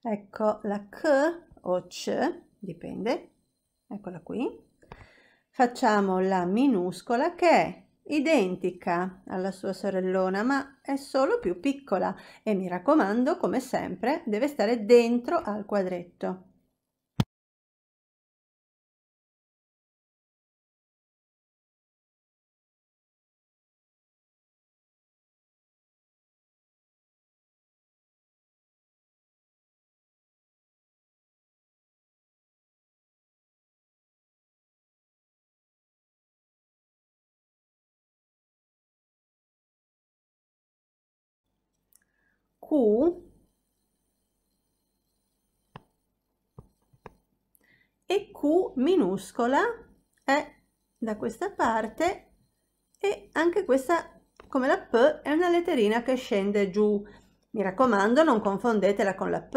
Ecco la C o C, dipende, eccola qui. Facciamo la minuscola che è identica alla sua sorellona ma è solo più piccola e mi raccomando come sempre deve stare dentro al quadretto. e Q minuscola è da questa parte e anche questa come la P è una letterina che scende giù. Mi raccomando non confondetela con la P,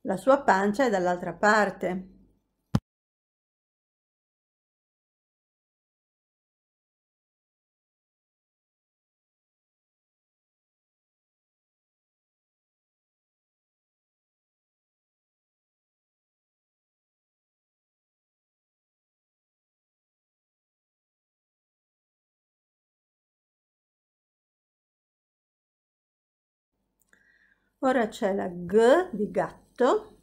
la sua pancia è dall'altra parte. ora c'è la G di gatto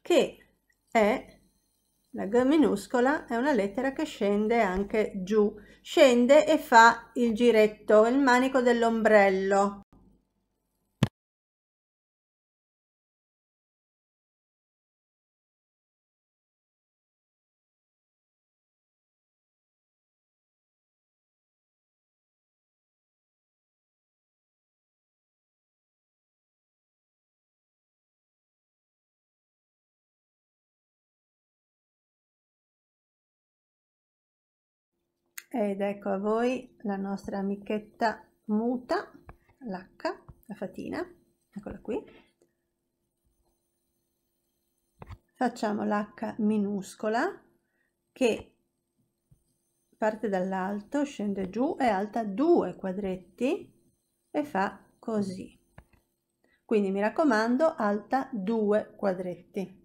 che è la G minuscola è una lettera che scende anche giù, scende e fa il giretto, il manico dell'ombrello. ed ecco a voi la nostra amichetta muta l'H la fatina eccola qui facciamo l'H minuscola che parte dall'alto scende giù è alta due quadretti e fa così quindi mi raccomando alta due quadretti